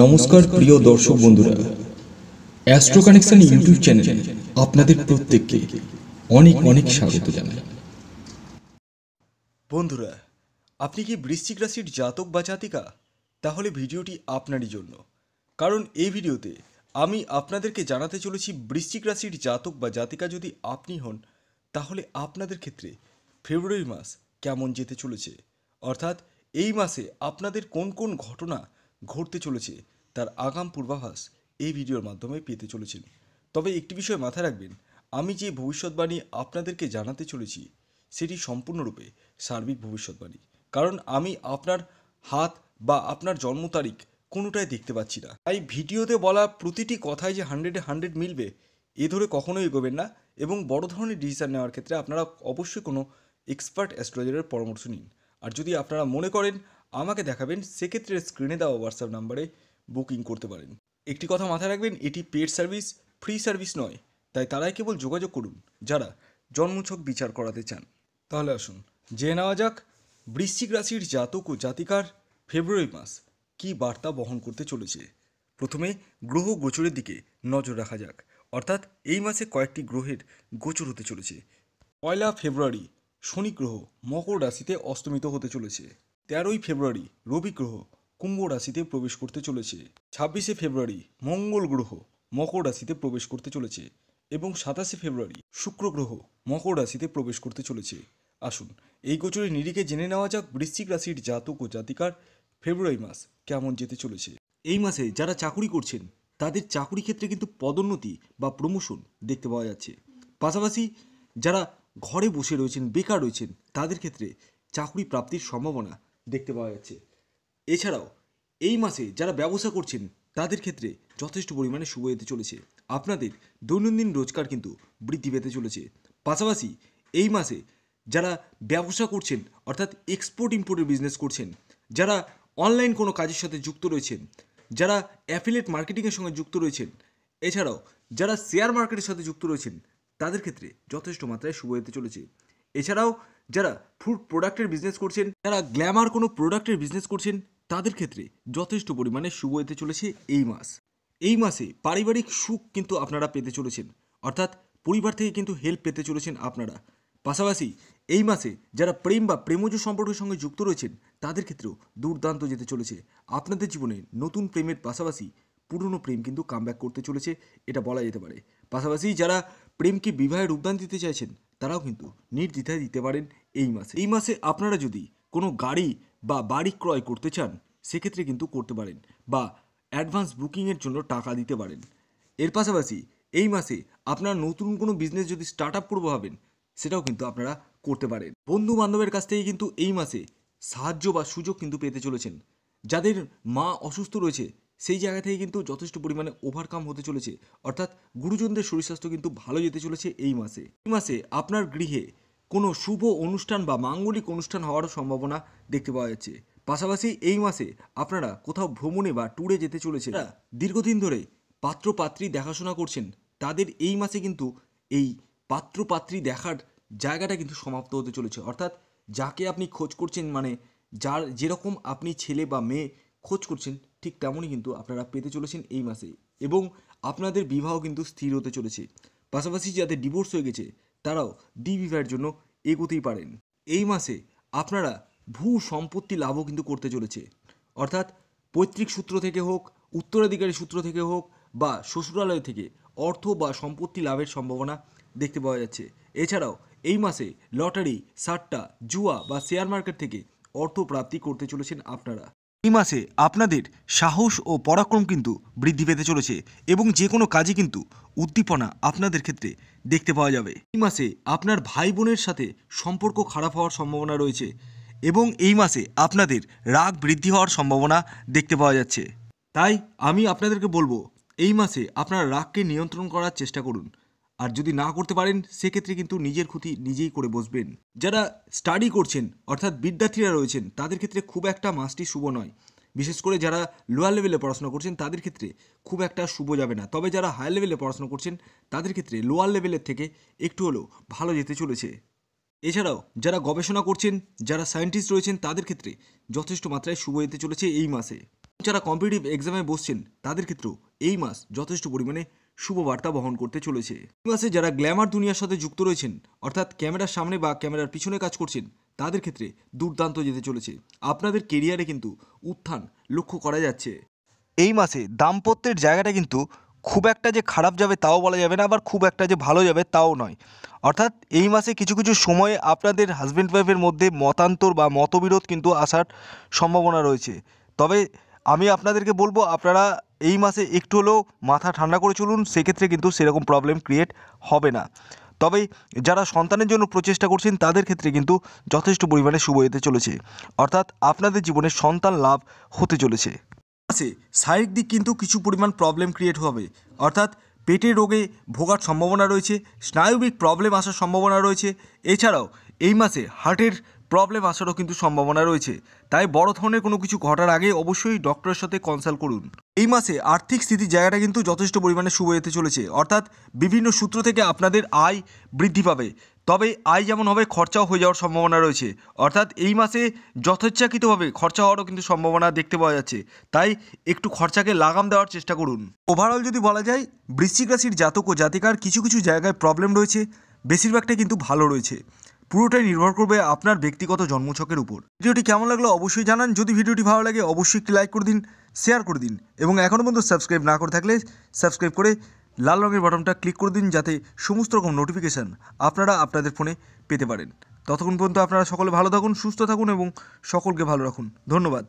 নমস্কার প্রিয় দর্শক বন্ধুরা অ্যাস্ট্রো কানেকশন ইউটিউব চ্যানেলে আপনাদের প্রত্যেককে অনেক অনেক স্বাগত জানাই বন্ধুরা আপনি কি বৃশ্চিক রাশির জাতক বা জাতিকা তাহলে ভিডিওটি আপনারই জন্য কারণ এই ভিডিওতে আমি আপনাদেরকে জানাতে চলেছি বৃশ্চিক রাশির জাতক বা জাতিকা যদি আপনি হন তাহলে আপনাদের ক্ষেত্রে ফেব্রুয়ারি মাস কেমন যেতে চলেছে অর্থাৎ এই মাসে আপনাদের কোন কোন ঘটনা ঘটতে চলেছে তার আগাম পূর্বাভাস এই ভিডিওর মাধ্যমে পেতে চলেছেন তবে একটি বিষয় মাথায় রাখবেন আমি যে ভবিষ্যৎবাণী আপনাদেরকে জানাতে চলেছি সেটি সম্পূর্ণরূপে সার্বিক ভবিষ্যৎবাণী কারণ আমি আপনার হাত বা আপনার জন্ম তারিখ কোনোটাই দেখতে পাচ্ছি না তাই ভিডিওতে বলা প্রতিটি কথায় যে হান্ড্রেডে হান্ড্রেড মিলবে এ ধরে কখনোই এগোবেন না এবং বড় ধরনের ডিসিশান নেওয়ার ক্ষেত্রে আপনারা অবশ্যই কোনো এক্সপার্ট অ্যাস্ট্রোলজারের পরামর্শ নিন আর যদি আপনারা মনে করেন আমাকে দেখাবেন সেক্ষেত্রে স্ক্রিনে দেওয়া হোয়াটসঅ্যাপ নাম্বারে বুকিং করতে পারেন একটি কথা মাথায় রাখবেন এটি পেড সার্ভিস ফ্রি সার্ভিস নয় তাই তারাই কেবল যোগাযোগ করুন যারা জন্মছক বিচার করাতে চান তাহলে আসুন জেনে নেওয়া যাক বৃশ্চিক রাশির জাতক ও জাতিকার ফেব্রুয়ারি মাস কি বার্তা বহন করতে চলেছে প্রথমে গ্রহ গোচরের দিকে নজর রাখা যাক অর্থাৎ এই মাসে কয়েকটি গ্রহের গোচর হতে চলেছে পয়লা ফেব্রুয়ারি শনি গ্রহ মকর রাশিতে অস্তমিত হতে চলেছে তেরোই ফেব্রুয়ারি রবি গ্রহ কুম্ভ রাশিতে প্রবেশ করতে চলেছে ছাব্বিশে ফেব্রুয়ারি মঙ্গল গ্রহ মকর রাশিতে প্রবেশ করতে চলেছে এবং সাতাশে ফেব্রুয়ারি শুক্র গ্রহ মকর রাশিতে প্রবেশ করতে চলেছে আসুন এই গোচরের নিরিখে জেনে নেওয়া যাক বৃশ্চিক রাশির জাতক ও জাতিকার ফেব্রুয়ারি মাস কেমন যেতে চলেছে এই মাসে যারা চাকুরি করছেন তাদের চাকুরি ক্ষেত্রে কিন্তু পদোন্নতি বা প্রমোশন দেখতে পাওয়া যাচ্ছে পাশাপাশি যারা ঘরে বসে রয়েছেন বেকার রয়েছেন তাদের ক্ষেত্রে চাকরি প্রাপ্তির সম্ভাবনা দেখতে পাওয়া যাচ্ছে এছাড়াও এই মাসে যারা ব্যবসা করছেন তাদের ক্ষেত্রে যথেষ্ট পরিমাণে শুভ হতে চলেছে আপনাদের দৈনন্দিন রোজগার কিন্তু বৃদ্ধি পেতে চলেছে পাশাপাশি এই মাসে যারা ব্যবসা করছেন অর্থাৎ এক্সপোর্ট ইম্পোর্টের বিজনেস করছেন যারা অনলাইন কোনো কাজের সাথে যুক্ত রয়েছেন যারা অ্যাফিলেট মার্কেটিংয়ের সঙ্গে যুক্ত রয়েছেন এছাড়াও যারা শেয়ার মার্কেটের সাথে যুক্ত রয়েছেন তাদের ক্ষেত্রে যথেষ্ট মাত্রায় শুভ হতে চলেছে এছাড়াও যারা ফুড প্রোডাক্টের বিজনেস করছেন যারা গ্ল্যামার কোনো প্রোডাক্টের বিজনেস করছেন তাদের ক্ষেত্রে যথেষ্ট পরিমাণে শুভ হতে চলেছে এই মাস এই মাসে পারিবারিক সুখ কিন্তু আপনারা পেতে চলেছেন অর্থাৎ পরিবার থেকে কিন্তু হেল্প পেতে চলেছেন আপনারা পাশাপাশি এই মাসে যারা প্রেম বা প্রেমজ সম্পর্কের সঙ্গে যুক্ত রয়েছেন তাদের ক্ষেত্রেও দুর্দান্ত যেতে চলেছে আপনাদের জীবনে নতুন প্রেমের পাশাপাশি পুরনো প্রেম কিন্তু কামব্যাক করতে চলেছে এটা বলা যেতে পারে পাশাপাশি যারা প্রেমকে বিবাহে রূপদান দিতে চাইছেন তারাও কিন্তু নির্দ্বিধায় দিতে পারেন এই মাসে এই মাসে আপনারা যদি কোনো গাড়ি বা বাড়ি ক্রয় করতে চান সেক্ষেত্রে কিন্তু করতে পারেন বা অ্যাডভান্স বুকিংয়ের জন্য টাকা দিতে পারেন এর পাশাপাশি এই মাসে আপনারা নতুন কোনো বিজনেস যদি স্টার্ট আপ করবো ভাবেন সেটাও কিন্তু আপনারা করতে পারেন বন্ধু বান্ধবের কাছ থেকে কিন্তু এই মাসে সাহায্য বা সুযোগ কিন্তু পেতে চলেছেন যাদের মা অসুস্থ রয়েছে সেই জায়গা থেকে কিন্তু যথেষ্ট পরিমাণে ওভারকাম হতে চলেছে অর্থাৎ গুরুজনদের শরীর স্বাস্থ্য কিন্তু ভালো যেতে চলেছে এই মাসে এই মাসে আপনার গৃহে কোনো শুভ অনুষ্ঠান বা মাঙ্গলিক অনুষ্ঠান হওয়ার সম্ভাবনা দেখতে পাওয়া যাচ্ছে পাশাপাশি এই মাসে আপনারা কোথাও ভ্রমণে বা ট্যুরে যেতে চলেছে দীর্ঘদিন ধরে পাত্র পাত্রী দেখাশোনা করছেন তাদের এই মাসে কিন্তু এই পাত্র পাত্রী দেখার জায়গাটা কিন্তু সমাপ্ত হতে চলেছে অর্থাৎ যাকে আপনি খোঁজ করছেন মানে যার যেরকম আপনি ছেলে বা মেয়ে খোঁজ করছেন ঠিক তেমনই কিন্তু আপনারা পেতে চলেছেন এই মাসে এবং আপনাদের বিবাহ কিন্তু স্থির হতে চলেছে পাশাপাশি যাদের ডিভোর্স হয়ে গেছে তারাও ডি বিবাহের জন্য এগোতেই পারেন এই মাসে আপনারা ভূ সম্পত্তি লাভও কিন্তু করতে চলেছে অর্থাৎ পৈতৃক সূত্র থেকে হোক উত্তরাধিকারী সূত্র থেকে হোক বা শ্বশুরালয় থেকে অর্থ বা সম্পত্তি লাভের সম্ভাবনা দেখতে পাওয়া যাচ্ছে এছাড়াও এই মাসে লটারি সাট্টা জুয়া বা শেয়ার মার্কেট থেকে অর্থ প্রাপ্তি করতে চলেছেন আপনারা এই মাসে আপনাদের সাহস ও পরাক্রম কিন্তু বৃদ্ধি পেতে চলেছে এবং যে কোনো কাজে কিন্তু উদ্দীপনা আপনাদের ক্ষেত্রে দেখতে পাওয়া যাবে এই মাসে আপনার ভাই বোনের সাথে সম্পর্ক খারাপ হওয়ার সম্ভাবনা রয়েছে এবং এই মাসে আপনাদের রাগ বৃদ্ধি হওয়ার সম্ভাবনা দেখতে পাওয়া যাচ্ছে তাই আমি আপনাদেরকে বলবো এই মাসে আপনারা রাগকে নিয়ন্ত্রণ করার চেষ্টা করুন আর যদি না করতে পারেন সেক্ষেত্রে কিন্তু নিজের ক্ষতি নিজেই করে বসবেন যারা স্টাডি করছেন অর্থাৎ বিদ্যার্থীরা রয়েছেন তাদের ক্ষেত্রে খুব একটা মাসটি শুভ নয় বিশেষ করে যারা লোয়ার লেভেলে পড়াশোনা করছেন তাদের ক্ষেত্রে খুব একটা শুভ যাবে না তবে যারা হায়ার লেভেলে পড়াশোনা করছেন তাদের ক্ষেত্রে লোয়ার লেভেলের থেকে একটু হলেও ভালো যেতে চলেছে এছাড়াও যারা গবেষণা করছেন যারা সায়েন্টিস্ট রয়েছেন তাদের ক্ষেত্রে যথেষ্ট মাত্রায় শুভ যেতে চলেছে এই মাসে যারা কম্পিটিটিভ এক্সামে বসছেন তাদের ক্ষেত্রেও এই মাস যথেষ্ট পরিমাণে শুভবার্তা বহন করতে চলেছে মাসে যারা গ্ল্যামার দুনিয়ার সাথে যুক্ত রয়েছেন অর্থাৎ ক্যামেরার সামনে বা ক্যামেরার পিছনে কাজ করছেন তাদের ক্ষেত্রে দুর্দান্ত যেতে চলেছে আপনাদের কেরিয়ারে কিন্তু উত্থান লক্ষ্য করা যাচ্ছে এই মাসে দাম্পত্যের জায়গাটা কিন্তু খুব একটা যে খারাপ যাবে তাও বলা যাবে না আবার খুব একটা যে ভালো যাবে তাও নয় অর্থাৎ এই মাসে কিছু কিছু সময়ে আপনাদের হাজব্যান্ড ওয়াইফের মধ্যে মতান্তর বা মতবিরোধ কিন্তু আসার সম্ভাবনা রয়েছে তবে আমি আপনাদেরকে বলবো আপনারা এই মাসে একটু হলেও মাথা ঠান্ডা করে চলুন সেক্ষেত্রে কিন্তু সেরকম প্রবলেম ক্রিয়েট হবে না তবে যারা সন্তানের জন্য প্রচেষ্টা করছেন তাদের ক্ষেত্রে কিন্তু যথেষ্ট পরিমাণে শুভ হতে চলেছে অর্থাৎ আপনাদের জীবনে সন্তান লাভ হতে চলেছে আছে শারীরিক দিক কিন্তু কিছু পরিমাণ প্রবলেম ক্রিয়েট হবে অর্থাৎ পেটে রোগে ভোগার সম্ভাবনা রয়েছে স্নায়বিক প্রবলেম আসার সম্ভাবনা রয়েছে এছাড়াও এই মাসে হার্টের প্রবলেম আসারও কিন্তু সম্ভাবনা রয়েছে তাই বড় ধরনের কোনো কিছু ঘটার আগে অবশ্যই ডক্টরের সাথে কনসাল্ট করুন এই মাসে আর্থিক স্থিতির জায়গাটা কিন্তু যথেষ্ট পরিমাণে শুভ হতে চলেছে অর্থাৎ বিভিন্ন সূত্র থেকে আপনাদের আয় বৃদ্ধি পাবে তবে আয় যেমন হবে খরচাও হয়ে যাওয়ার সম্ভাবনা রয়েছে অর্থাৎ এই মাসে যথেচ্ছাকৃতভাবে খরচা হওয়ারও কিন্তু সম্ভাবনা দেখতে পাওয়া যাচ্ছে তাই একটু খরচাকে লাগাম দেওয়ার চেষ্টা করুন ওভারঅল যদি বলা যায় বৃশ্চিক রাশির জাতক ও জাতিকার কিছু কিছু জায়গায় প্রবলেম রয়েছে বেশিরভাগটাই কিন্তু ভালো রয়েছে পুরোটাই নির্ভর করবে আপনার ব্যক্তিগত জন্মছকের উপর ভিডিওটি কেমন লাগলো অবশ্যই জানান যদি ভিডিওটি ভালো লাগে অবশ্যই একটি লাইক করে দিন শেয়ার করে দিন এবং এখনও পর্যন্ত সাবস্ক্রাইব না করে থাকলে সাবস্ক্রাইব করে লাল রঙের বাটনটা ক্লিক করে দিন যাতে সমস্ত রকম নোটিফিকেশান আপনারা আপনাদের ফোনে পেতে পারেন ততক্ষণ পর্যন্ত আপনারা সকলে ভালো থাকুন সুস্থ থাকুন এবং সকলকে ভালো রাখুন ধন্যবাদ